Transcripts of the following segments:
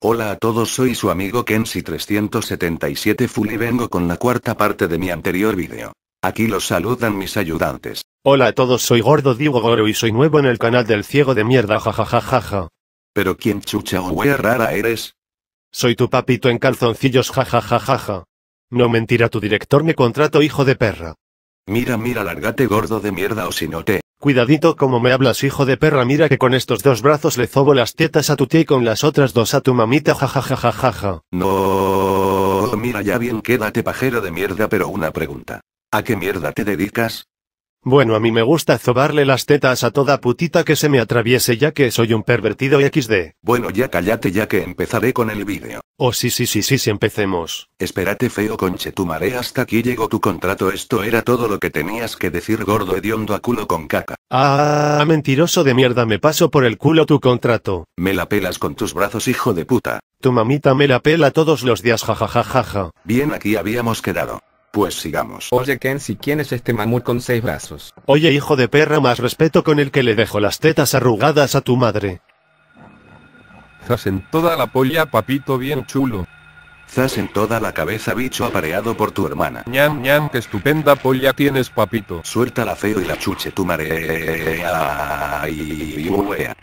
Hola a todos soy su amigo Kensi377 Full y vengo con la cuarta parte de mi anterior vídeo. Aquí los saludan mis ayudantes. Hola a todos soy Gordo Diego Goro y soy nuevo en el canal del ciego de mierda jajajajaja. Pero quién chucha o wea rara eres? Soy tu papito en calzoncillos jajajajaja. No mentira tu director me contrato hijo de perra. Mira mira largate gordo de mierda o si no te... Cuidadito como me hablas hijo de perra mira que con estos dos brazos le zobo las tetas a tu tía y con las otras dos a tu mamita jajajajaja. No, mira ya bien quédate pajero de mierda pero una pregunta. ¿A qué mierda te dedicas? Bueno, a mí me gusta zobarle las tetas a toda putita que se me atraviese ya que soy un pervertido XD. Bueno, ya cállate ya que empezaré con el vídeo. Oh, sí, sí, sí, sí, sí, empecemos. Espérate feo conche tu marea hasta aquí llegó tu contrato esto era todo lo que tenías que decir gordo hediondo a culo con caca. Ah, mentiroso de mierda me paso por el culo tu contrato. Me la pelas con tus brazos hijo de puta. Tu mamita me la pela todos los días jajajajaja. Bien aquí habíamos quedado. Pues sigamos. Oye si ¿quién es este mamut con seis brazos? Oye hijo de perra, más respeto con el que le dejo las tetas arrugadas a tu madre. Zas en toda la polla, papito bien chulo. Zas en toda la cabeza, bicho apareado por tu hermana. Ñam ñam, qué estupenda polla tienes, papito. Suelta la feo y la chuche tu marea. Eh, eh, eh,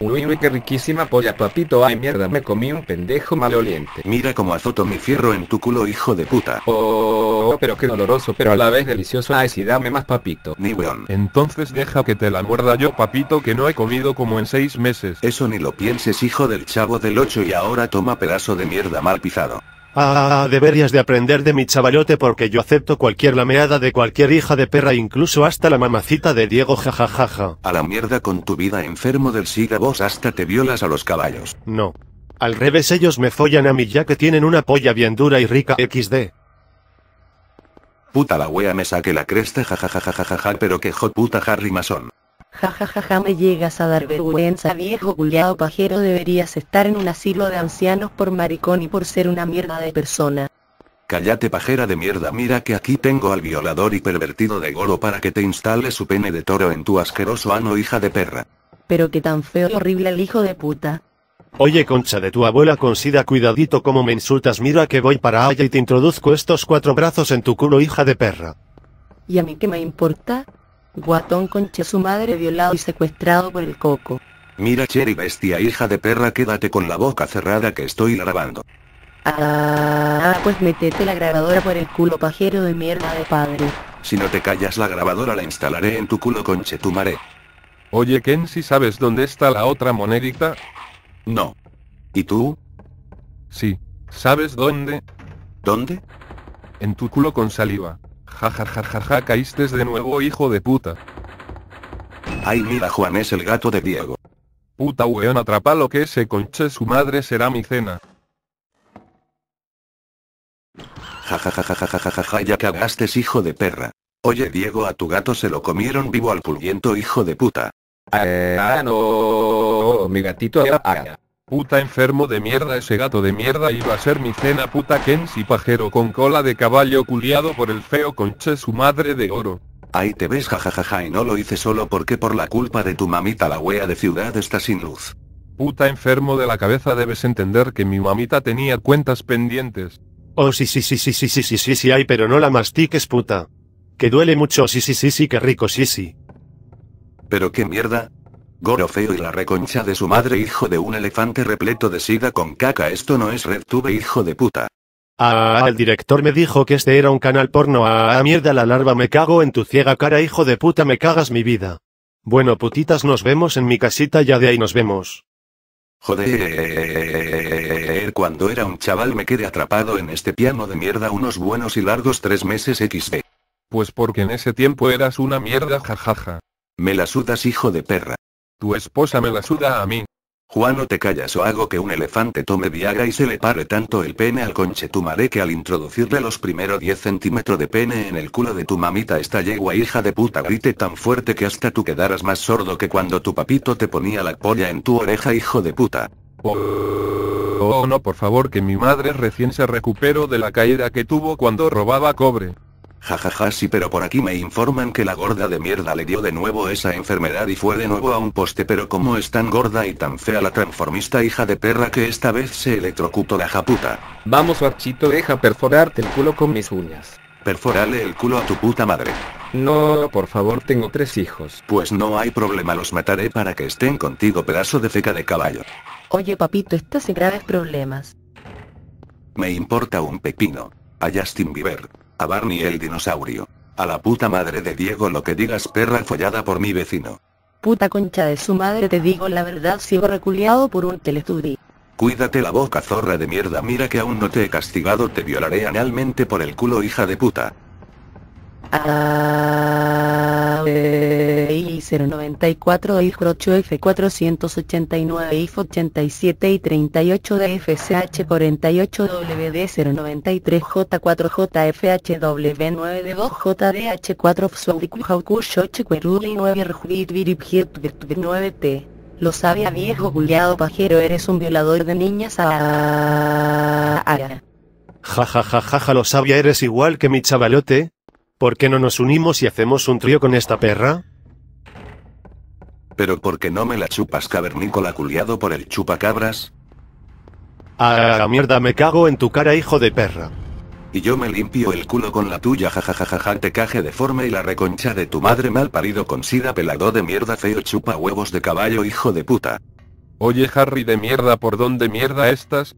Uy uy que riquísima polla papito ay mierda me comí un pendejo maloliente. Mira como azoto mi fierro en tu culo hijo de puta. Oh, pero qué doloroso pero a la vez delicioso ay si dame más papito. Ni weón. Entonces deja que te la muerda yo papito que no he comido como en seis meses. Eso ni lo pienses hijo del chavo del 8 y ahora toma pedazo de mierda mal pisado. Ah, deberías de aprender de mi chavalote porque yo acepto cualquier lameada de cualquier hija de perra incluso hasta la mamacita de Diego jajajaja. A la mierda con tu vida enfermo del siga vos hasta te violas a los caballos. No. Al revés ellos me follan a mí ya que tienen una polla bien dura y rica XD. Puta la wea me saque la cresta jajajajajaja pero que hot puta Harry Mason. Ja ja ja ja me llegas a dar vergüenza viejo culiao pajero deberías estar en un asilo de ancianos por maricón y por ser una mierda de persona. Cállate pajera de mierda mira que aquí tengo al violador y pervertido de goro para que te instale su pene de toro en tu asqueroso ano hija de perra. Pero que tan feo y horrible el hijo de puta. Oye concha de tu abuela con sida cuidadito como me insultas mira que voy para allá y te introduzco estos cuatro brazos en tu culo hija de perra. ¿Y a mí qué me importa? Guatón conche su madre violado y secuestrado por el coco. Mira Cherry bestia hija de perra quédate con la boca cerrada que estoy grabando. Ah, pues metete la grabadora por el culo pajero de mierda de padre. Si no te callas la grabadora la instalaré en tu culo conche tu Oye Ken si sabes dónde está la otra monedita? No. ¿Y tú? Sí. ¿Sabes dónde? ¿Dónde? En tu culo con saliva jajajajaja, caíste de nuevo hijo de puta. Ay mira Juan es el gato de Diego. Puta weón atrapa lo que ese conche su madre será mi cena. Jajajajajajajaja ya cagaste hijo de perra. Oye Diego a tu gato se lo comieron vivo al pulviento hijo de puta. Ah no, mi gatito. Ah, ah, ah. Puta enfermo de mierda ese gato de mierda iba a ser mi cena puta Kensi pajero con cola de caballo culiado por el feo conche su madre de oro. Ahí te ves jajajaja y no lo hice solo porque por la culpa de tu mamita la wea de ciudad está sin luz. Puta enfermo de la cabeza debes entender que mi mamita tenía cuentas pendientes. Oh sí sí sí sí sí sí sí sí sí hay pero no la mastiques puta. Que duele mucho sí sí sí sí que rico sí sí. Pero qué mierda, Goro feo y la reconcha de su madre hijo de un elefante repleto de sida con caca esto no es RedTube hijo de puta. Ah, el director me dijo que este era un canal porno. Ah, mierda la larva me cago en tu ciega cara hijo de puta me cagas mi vida. Bueno putitas nos vemos en mi casita ya de ahí nos vemos. Joder, cuando era un chaval me quedé atrapado en este piano de mierda unos buenos y largos tres meses XD. Pues porque en ese tiempo eras una mierda jajaja. Me la sudas hijo de perra. Tu esposa me la suda a mí. Juan, no te callas o hago que un elefante tome Viagra y se le pare tanto el pene al conche. madre que al introducirle los primeros 10 centímetros de pene en el culo de tu mamita esta yegua hija de puta grite tan fuerte que hasta tú quedaras más sordo que cuando tu papito te ponía la polla en tu oreja hijo de puta. oh, oh no por favor que mi madre recién se recuperó de la caída que tuvo cuando robaba cobre. Jajaja sí pero por aquí me informan que la gorda de mierda le dio de nuevo esa enfermedad y fue de nuevo a un poste pero como es tan gorda y tan fea la transformista hija de perra que esta vez se electrocutó la japuta. Vamos Archito deja perforarte el culo con mis uñas. Perforale el culo a tu puta madre. No, por favor, tengo tres hijos. Pues no hay problema, los mataré para que estén contigo, pedazo de feca de caballo. Oye, papito, estás en graves problemas. Me importa un pepino. A Justin Bieber. A Barney el dinosaurio. A la puta madre de Diego lo que digas perra follada por mi vecino. Puta concha de su madre te digo la verdad sigo reculeado por un teletubi. Cuídate la boca zorra de mierda mira que aún no te he castigado te violaré analmente por el culo hija de puta. A 094 f 8 F 489 IF 87 y 38 DFCH 48 WD 093 J 4 JFH W9 de 2 JDH 4 FSUDIQ HAUKUSHOCH QUERULI 9 9T lo sabe viejo culiado pajero eres un violador de niñas a... Ja ja ja ja ja lo sabía eres igual que mi chavalote, ¿Por qué no nos unimos y hacemos un trío con esta perra? ¿Pero por qué no me la chupas cavernícola culiado por el chupacabras? Ah, mierda, me cago en tu cara, hijo de perra. Y yo me limpio el culo con la tuya, jajajajaja, te caje deforme y la reconcha de tu madre mal parido con sida pelado de mierda feo chupa huevos de caballo, hijo de puta. Oye, Harry de mierda, ¿por dónde mierda estás?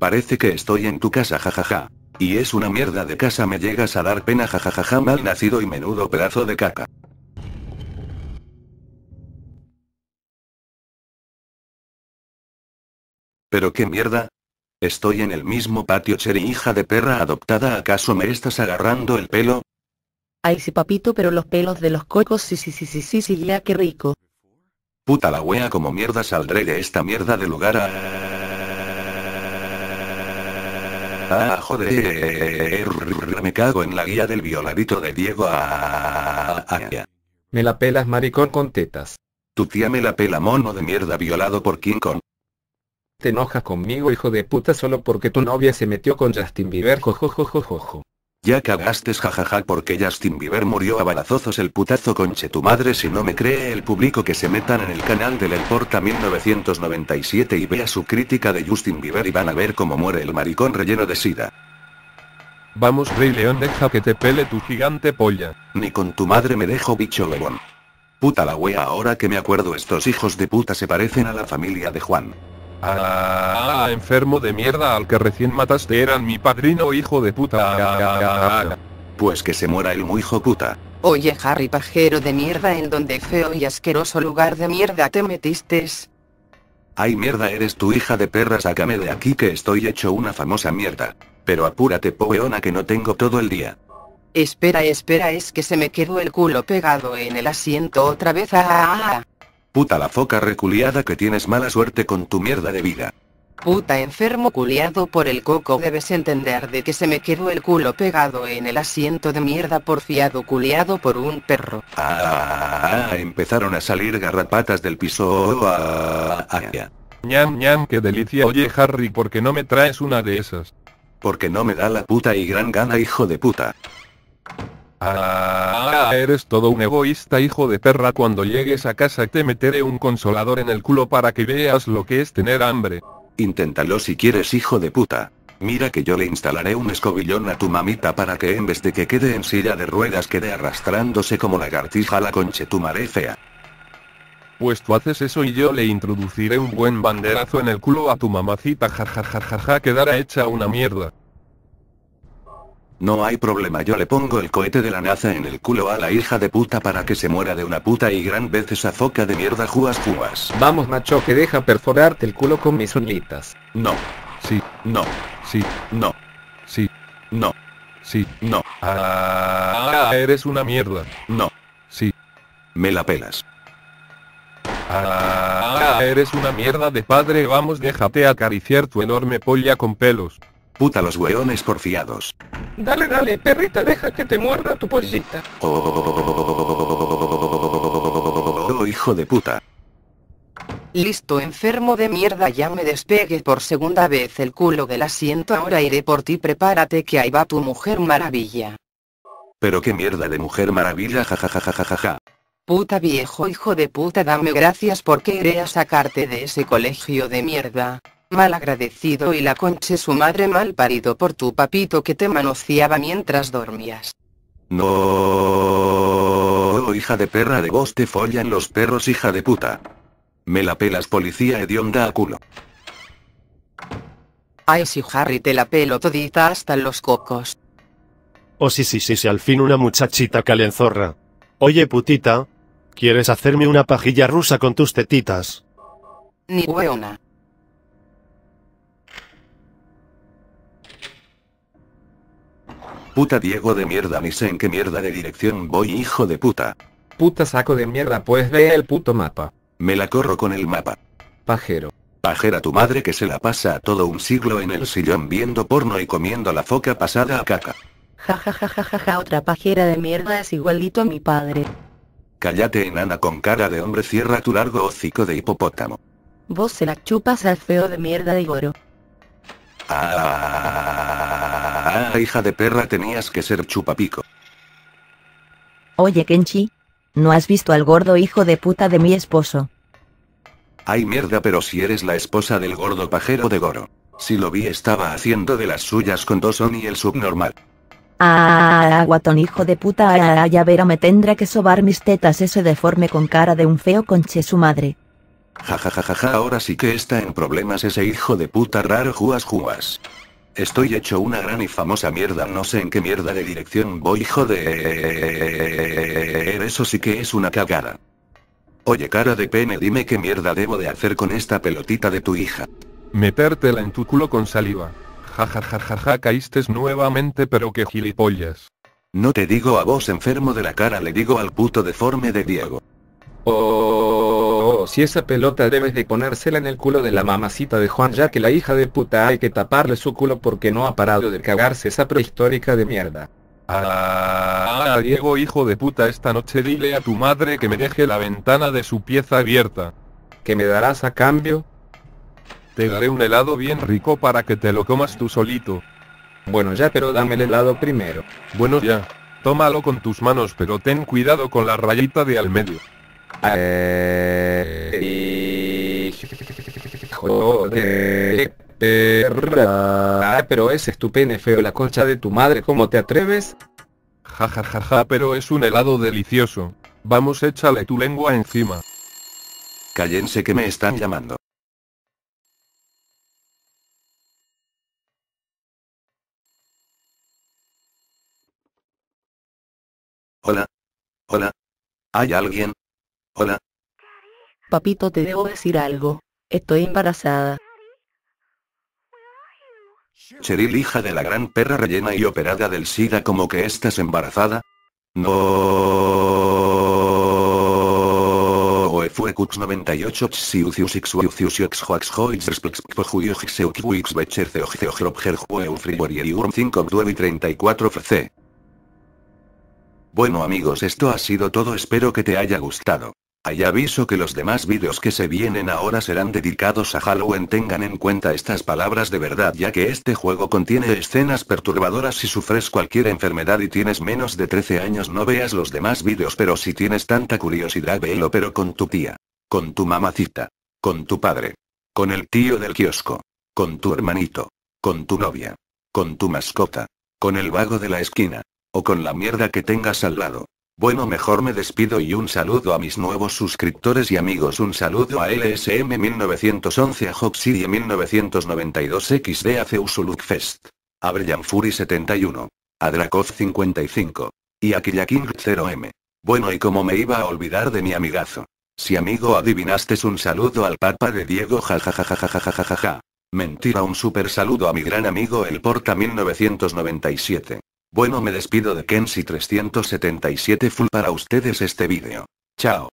Parece que estoy en tu casa, jajaja. Y es una mierda de casa me llegas a dar pena jajajaja mal nacido y menudo pedazo de caca. ¿Pero qué mierda? Estoy en el mismo patio cheri hija de perra adoptada ¿acaso me estás agarrando el pelo? Ay sí papito pero los pelos de los cocos sí sí sí sí sí ya qué rico. Puta la wea como mierda saldré de esta mierda de lugar a... Ah, eh, joder. Eh, eh, me cago en la guía del violadito de Diego. a. me la pelas maricón con tetas. Tu tía me la pela mono de mierda violado por King Kong. Te enojas conmigo hijo de puta solo porque tu novia se metió con Justin Bieber jojojojojojo. Ya cagaste jajaja porque Justin Bieber murió a balazozos el putazo conche tu madre si no me cree el público que se metan en el canal del Elporta 1997 y vea su crítica de Justin Bieber y van a ver cómo muere el maricón relleno de sida. Vamos Rey León deja que te pele tu gigante polla. Ni con tu madre me dejo bicho león. Puta la wea ahora que me acuerdo estos hijos de puta se parecen a la familia de Juan. Ah, ah, enfermo de mierda al que recién mataste eran mi padrino hijo de puta. Ah, ah, pues que se muera el muy hijo puta. Oye Harry pajero de mierda en donde feo y asqueroso lugar de mierda te metiste. Ay mierda eres tu hija de perra sácame de aquí que estoy hecho una famosa mierda. Pero apúrate pobeona que no tengo todo el día. Espera espera es que se me quedó el culo pegado en el asiento otra vez. Puta la foca reculiada que tienes mala suerte con tu mierda de vida. Puta enfermo culiado por el coco debes entender de que se me quedó el culo pegado en el asiento de mierda porfiado culiado por un perro. Ah, empezaron a salir garrapatas del piso. Oh, ah, ah, ah, ñam ñam, qué delicia. Oye Harry, ¿por no me traes una de esas? Porque no me da la puta y gran gana hijo de puta. Ah, eres todo un egoísta hijo de perra cuando llegues a casa te meteré un consolador en el culo para que veas lo que es tener hambre. Inténtalo si quieres hijo de puta. Mira que yo le instalaré un escobillón a tu mamita para que en vez de que quede en silla de ruedas quede arrastrándose como lagartija la conchetumare fea. Pues tú haces eso y yo le introduciré un buen banderazo en el culo a tu mamacita jajajajaja quedará hecha una mierda. No hay problema, yo le pongo el cohete de la NASA en el culo a la hija de puta para que se muera de una puta y gran vez esa foca de mierda juas juas. Vamos macho que deja perforarte el culo con mis uñitas. No. Sí. No. Sí. No. Sí. No. Sí. No. Ah, eres una mierda. No. Sí. Me la pelas. Ah, eres una mierda de padre, vamos déjate acariciar tu enorme polla con pelos. Puta los hueones porfiados. Dale, dale, perrita, deja que te muerda tu pollita. Oh, hijo de puta. Listo, enfermo de mierda, ya me despegué por segunda vez el culo del asiento, ahora iré por ti, prepárate que ahí va tu mujer maravilla. Pero qué mierda de mujer maravilla, jajajajajaja. Puta viejo hijo de puta, dame gracias porque iré a sacarte de ese colegio de mierda mal agradecido y la conche su madre mal parido por tu papito que te manoseaba mientras dormías. No, hija de perra de vos te follan los perros hija de puta. Me la pelas policía hedionda a culo. Ay si Harry te la pelo todita hasta los cocos. Oh sí sí sí si al fin una muchachita calenzorra. Oye putita, ¿quieres hacerme una pajilla rusa con tus tetitas? Ni hueona. Puta Diego de mierda ni sé en qué mierda de dirección voy hijo de puta. Puta saco de mierda pues ve el puto mapa. Me la corro con el mapa. Pajero. Pajera tu madre que se la pasa a todo un siglo en el sillón viendo porno y comiendo la foca pasada a caca. Ja otra pajera de mierda es igualito a mi padre. Cállate enana con cara de hombre cierra tu largo hocico de hipopótamo. Vos se la chupas al feo de mierda de goro. Ah, hija de perra, tenías que ser chupapico. Oye, Kenchi. ¿No has visto al gordo hijo de puta de mi esposo? Ay mierda, pero si eres la esposa del gordo pajero de Goro. Si lo vi estaba haciendo de las suyas con son y el subnormal. Ah, guatón hijo de puta, ah, ah, ya verá me tendrá que sobar mis tetas ese deforme con cara de un feo conche su madre. Jajajajaja, ja, ja, ja, ahora sí que está en problemas ese hijo de puta raro juas juas. Estoy hecho una gran y famosa mierda, no sé en qué mierda de dirección voy, hijo de... Er, eso sí que es una cagada. Oye, cara de pene, dime qué mierda debo de hacer con esta pelotita de tu hija. Metértela en tu culo con saliva. Jajajajaja, ja, caíste nuevamente, pero qué gilipollas. No te digo a vos enfermo de la cara, le digo al puto deforme de Diego. Oh si esa pelota debes de ponérsela en el culo de la mamacita de Juan ya que la hija de puta hay que taparle su culo porque no ha parado de cagarse esa prehistórica de mierda. Ah, ah, Diego hijo de puta esta noche dile a tu madre que me deje la ventana de su pieza abierta. ¿Qué me darás a cambio? Te daré un helado bien rico para que te lo comas tú solito. Bueno ya pero dame el helado primero. Bueno ya. Tómalo con tus manos pero ten cuidado con la rayita de al medio joder, ah, Pero es estupendo, feo, la colcha de tu madre, ¿cómo te atreves? Ja ja ja ja, pero es un helado delicioso. Vamos, échale tu lengua encima. Cállense que me están llamando. Hola. Hola. ¿Hay alguien? Hola. Papito, te debo decir algo. Estoy embarazada. Cheryl, hija de la gran perra rellena y operada del SIDA, como que estás embarazada. No. E fue 98 34 Bueno amigos esto ha sido todo espero que te haya gustado. Hay aviso que los demás vídeos que se vienen ahora serán dedicados a Halloween. Tengan en cuenta estas palabras de verdad ya que este juego contiene escenas perturbadoras. Si sufres cualquier enfermedad y tienes menos de 13 años no veas los demás vídeos pero si tienes tanta curiosidad velo pero con tu tía. Con tu mamacita. Con tu padre. Con el tío del kiosco. Con tu hermanito. Con tu novia. Con tu mascota. Con el vago de la esquina. O con la mierda que tengas al lado. Bueno mejor me despido y un saludo a mis nuevos suscriptores y amigos un saludo a LSM 1911 a Hoxie 1992 XD a Zeusulukfest, A Brian Fury 71. A dracov 55. Y a Killaking 0M. Bueno y como me iba a olvidar de mi amigazo. Si amigo adivinaste un saludo al papa de Diego jajajajajajajaja. Mentira un super saludo a mi gran amigo el Porta 1997. Bueno me despido de Kensi 377 Full para ustedes este vídeo. Chao.